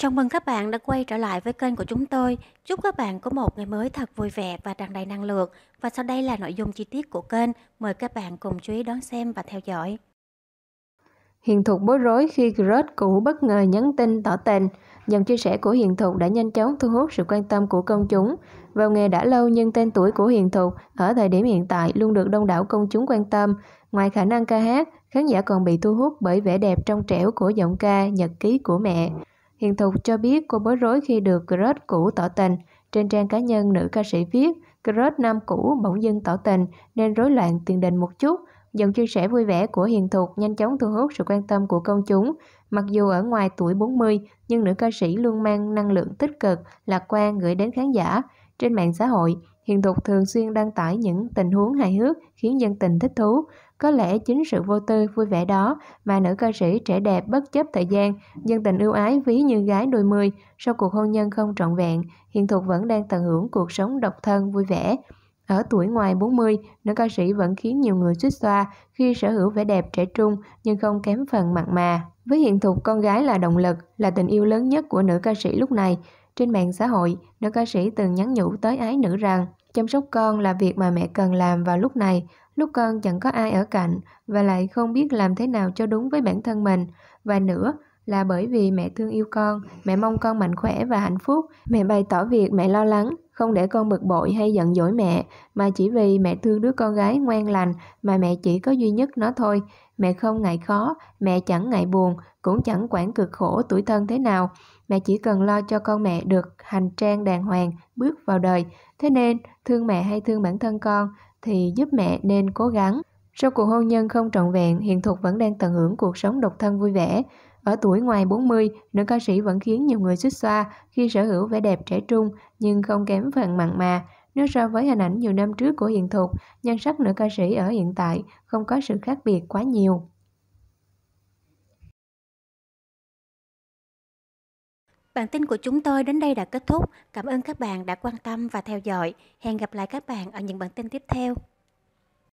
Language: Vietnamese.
Chào mừng các bạn đã quay trở lại với kênh của chúng tôi. Chúc các bạn có một ngày mới thật vui vẻ và tràn đầy năng lượng. Và sau đây là nội dung chi tiết của kênh. Mời các bạn cùng chú ý đón xem và theo dõi. Hiền Thục bối rối khi crush cũ bất ngờ nhắn tin tỏ tình. Dòng chia sẻ của Hiền Thục đã nhanh chóng thu hút sự quan tâm của công chúng. Vào nghề đã lâu nhưng tên tuổi của Hiền Thục ở thời điểm hiện tại luôn được đông đảo công chúng quan tâm. Ngoài khả năng ca hát, khán giả còn bị thu hút bởi vẻ đẹp trong trẻo của giọng ca, nhật ký của mẹ. Hiền Thục cho biết cô bối rối khi được crush cũ tỏ tình. Trên trang cá nhân nữ ca sĩ viết, crush nam cũ bỗng dưng tỏ tình nên rối loạn tiền đình một chút. Dòng chia sẻ vui vẻ của Hiền Thục nhanh chóng thu hút sự quan tâm của công chúng. Mặc dù ở ngoài tuổi 40, nhưng nữ ca sĩ luôn mang năng lượng tích cực, lạc quan gửi đến khán giả. Trên mạng xã hội, Hiền Thục thường xuyên đăng tải những tình huống hài hước khiến dân tình thích thú. Có lẽ chính sự vô tư vui vẻ đó mà nữ ca sĩ trẻ đẹp bất chấp thời gian, nhân tình ưu ái ví như gái đôi mươi, sau cuộc hôn nhân không trọn vẹn, hiện thuộc vẫn đang tận hưởng cuộc sống độc thân vui vẻ. Ở tuổi ngoài 40, nữ ca sĩ vẫn khiến nhiều người suýt xoa khi sở hữu vẻ đẹp trẻ trung nhưng không kém phần mặn mà. Với hiện thực con gái là động lực, là tình yêu lớn nhất của nữ ca sĩ lúc này. Trên mạng xã hội, nữ ca sĩ từng nhắn nhủ tới ái nữ rằng chăm sóc con là việc mà mẹ cần làm vào lúc này, Lúc con chẳng có ai ở cạnh và lại không biết làm thế nào cho đúng với bản thân mình. Và nữa, là bởi vì mẹ thương yêu con, mẹ mong con mạnh khỏe và hạnh phúc, mẹ bày tỏ việc mẹ lo lắng, không để con bực bội hay giận dỗi mẹ, mà chỉ vì mẹ thương đứa con gái ngoan lành mà mẹ chỉ có duy nhất nó thôi. Mẹ không ngại khó, mẹ chẳng ngại buồn, cũng chẳng quản cực khổ tuổi thân thế nào. Mẹ chỉ cần lo cho con mẹ được hành trang đàng hoàng, bước vào đời. Thế nên, thương mẹ hay thương bản thân con thì giúp mẹ nên cố gắng. Sau cuộc hôn nhân không trọn vẹn, Hiền Thục vẫn đang tận hưởng cuộc sống độc thân vui vẻ. Ở tuổi ngoài 40, nữ ca sĩ vẫn khiến nhiều người xích xoa khi sở hữu vẻ đẹp trẻ trung nhưng không kém phần mặn mà. Nếu so với hình ảnh nhiều năm trước của hiện thực, nhan sắc nữ ca sĩ ở hiện tại không có sự khác biệt quá nhiều. Bản tin của chúng tôi đến đây đã kết thúc. Cảm ơn các bạn đã quan tâm và theo dõi. Hẹn gặp lại các bạn ở những bản tin tiếp theo.